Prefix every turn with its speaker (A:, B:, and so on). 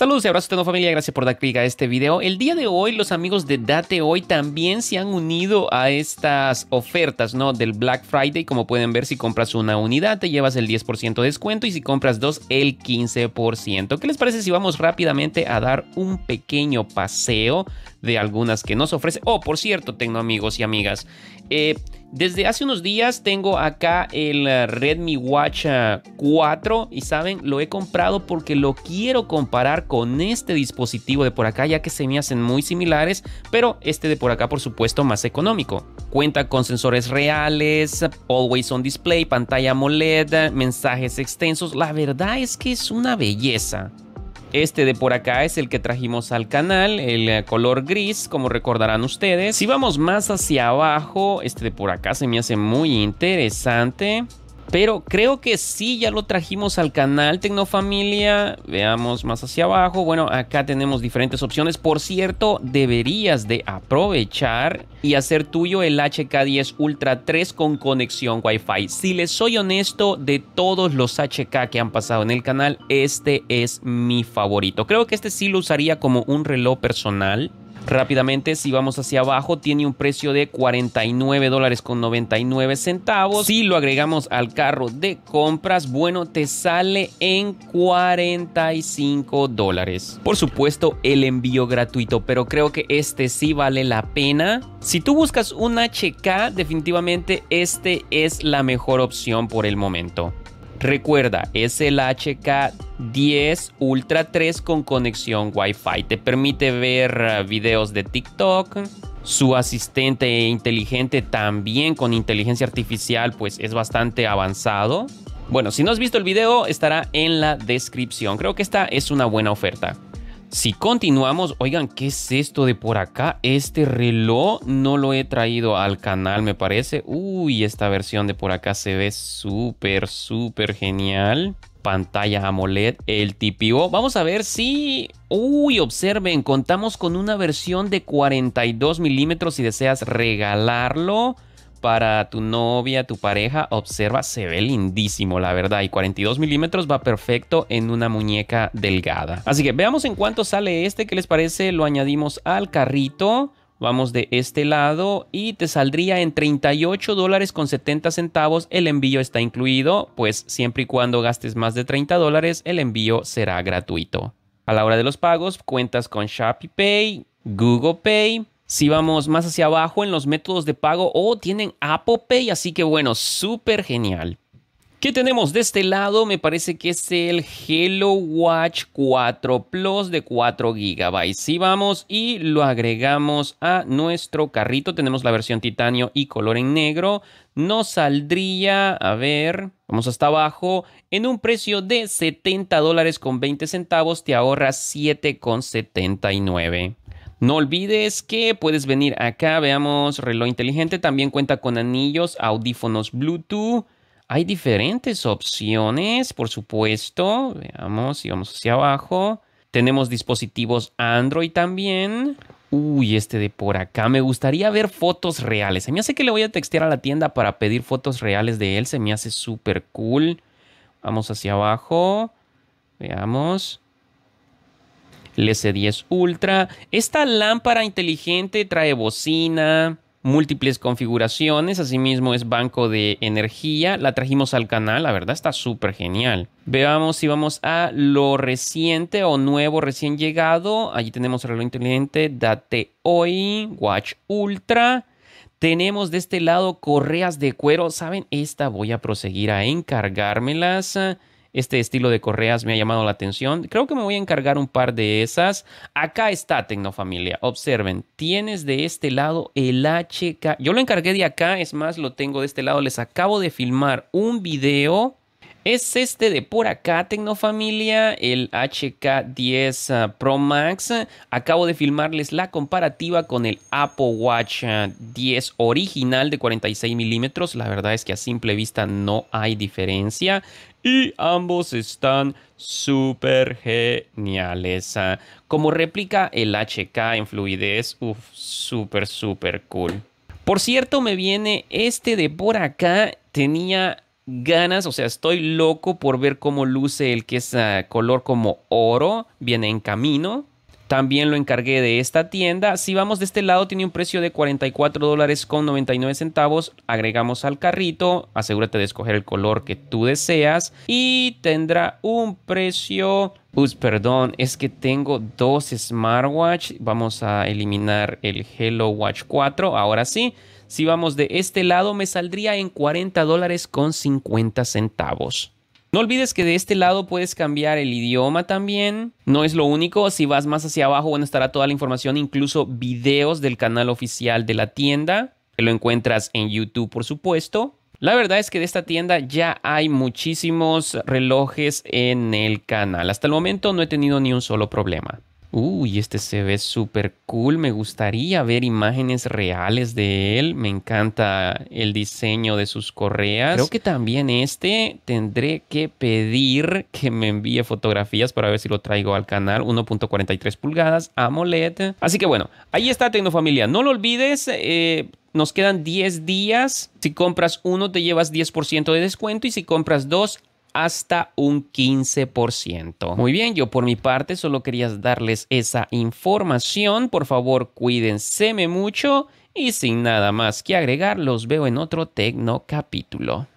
A: Saludos y abrazos de familia, gracias por dar clic a este video. El día de hoy los amigos de Date Hoy también se han unido a estas ofertas ¿no? del Black Friday. Como pueden ver, si compras una unidad te llevas el 10% de descuento y si compras dos el 15%. ¿Qué les parece si vamos rápidamente a dar un pequeño paseo de algunas que nos ofrece? Oh, por cierto, tengo amigos y amigas. Eh, desde hace unos días tengo acá el eh, Redmi Watch 4 eh, y saben, lo he comprado porque lo quiero comparar con este dispositivo de por acá ya que se me hacen muy similares, pero este de por acá por supuesto más económico. Cuenta con sensores reales, always on display, pantalla AMOLED, eh, mensajes extensos, la verdad es que es una belleza. Este de por acá es el que trajimos al canal, el eh, color gris, como recordarán ustedes. Si vamos más hacia abajo, este de por acá se me hace muy interesante. Pero creo que sí, ya lo trajimos al canal Tecnofamilia. Veamos más hacia abajo. Bueno, acá tenemos diferentes opciones. Por cierto, deberías de aprovechar y hacer tuyo el HK10 Ultra 3 con conexión Wi-Fi. Si les soy honesto, de todos los HK que han pasado en el canal, este es mi favorito. Creo que este sí lo usaría como un reloj personal. Rápidamente, si vamos hacia abajo, tiene un precio de 49 dólares con 99 centavos. Si lo agregamos al carro de compras, bueno, te sale en 45 dólares. Por supuesto, el envío gratuito, pero creo que este sí vale la pena. Si tú buscas un HK, definitivamente este es la mejor opción por el momento. Recuerda, es el HK10 Ultra 3 con conexión Wi-Fi. Te permite ver ah, videos de TikTok. Su asistente e inteligente también con inteligencia artificial pues es bastante avanzado. Bueno, si no has visto el video estará en la descripción. Creo que esta es una buena oferta. Si continuamos, oigan, ¿qué es esto de por acá? Este reloj no lo he traído al canal, me parece. Uy, esta versión de por acá se ve súper, súper genial. Pantalla AMOLED, el TPO. Vamos a ver si... Uy, observen, contamos con una versión de 42 milímetros si deseas regalarlo para tu novia, tu pareja, observa, se ve lindísimo, la verdad. Y 42 milímetros va perfecto en una muñeca delgada. Así que veamos en cuánto sale este. ¿Qué les parece? Lo añadimos al carrito. Vamos de este lado y te saldría en 38 dólares con 70 centavos. El envío está incluido, pues siempre y cuando gastes más de 30 dólares, el envío será gratuito. A la hora de los pagos, cuentas con Shopee Pay, Google Pay, si vamos más hacia abajo en los métodos de pago, oh, tienen Apple Pay, así que bueno, súper genial. ¿Qué tenemos de este lado? Me parece que es el Hello Watch 4 Plus de 4 GB. Si vamos y lo agregamos a nuestro carrito, tenemos la versión titanio y color en negro. Nos saldría, a ver, vamos hasta abajo, en un precio de 70 dólares con 20 centavos te ahorras 7,79. No olvides que puedes venir acá, veamos, reloj inteligente, también cuenta con anillos, audífonos Bluetooth. Hay diferentes opciones, por supuesto. Veamos si vamos hacia abajo. Tenemos dispositivos Android también. Uy, este de por acá. Me gustaría ver fotos reales. Se me hace que le voy a textear a la tienda para pedir fotos reales de él. Se me hace súper cool. Vamos hacia abajo. Veamos lc 10 Ultra. Esta lámpara inteligente trae bocina, múltiples configuraciones, asimismo es banco de energía, la trajimos al canal, la verdad está súper genial. Veamos si vamos a lo reciente o nuevo recién llegado, allí tenemos reloj inteligente, date hoy, watch ultra, tenemos de este lado correas de cuero, saben, esta voy a proseguir a encargármelas. Este estilo de correas me ha llamado la atención. Creo que me voy a encargar un par de esas. Acá está Tecnofamilia. Observen, tienes de este lado el HK. Yo lo encargué de acá, es más, lo tengo de este lado. Les acabo de filmar un video. Es este de por acá, Tecnofamilia, el HK10 uh, Pro Max. Acabo de filmarles la comparativa con el Apple Watch 10 uh, original de 46 milímetros. La verdad es que a simple vista no hay diferencia. Y ambos están súper geniales. Ah, como réplica el HK en fluidez, uff, súper, súper cool. Por cierto, me viene este de por acá. Tenía ganas, o sea, estoy loco por ver cómo luce el que es ah, color como oro. Viene en camino. También lo encargué de esta tienda. Si vamos de este lado, tiene un precio de $44.99, dólares con Agregamos al carrito. Asegúrate de escoger el color que tú deseas. Y tendrá un precio perdón, es que tengo dos smartwatch. Vamos a eliminar el Hello Watch 4. Ahora sí, si vamos de este lado, me saldría en 40 dólares con 50 centavos. No olvides que de este lado puedes cambiar el idioma también. No es lo único, si vas más hacia abajo, bueno, estará toda la información, incluso videos del canal oficial de la tienda, que lo encuentras en YouTube, por supuesto. La verdad es que de esta tienda ya hay muchísimos relojes en el canal. Hasta el momento no he tenido ni un solo problema. Uy, este se ve súper cool. Me gustaría ver imágenes reales de él. Me encanta el diseño de sus correas. Creo que también este tendré que pedir que me envíe fotografías para ver si lo traigo al canal. 1.43 pulgadas, AMOLED. Así que bueno, ahí está Tecnofamilia. No lo olvides. Eh, nos quedan 10 días. Si compras uno, te llevas 10% de descuento. Y si compras dos, hasta un 15%. Muy bien, yo por mi parte solo quería darles esa información. Por favor, cuídense mucho y sin nada más que agregar, los veo en otro Tecno capítulo.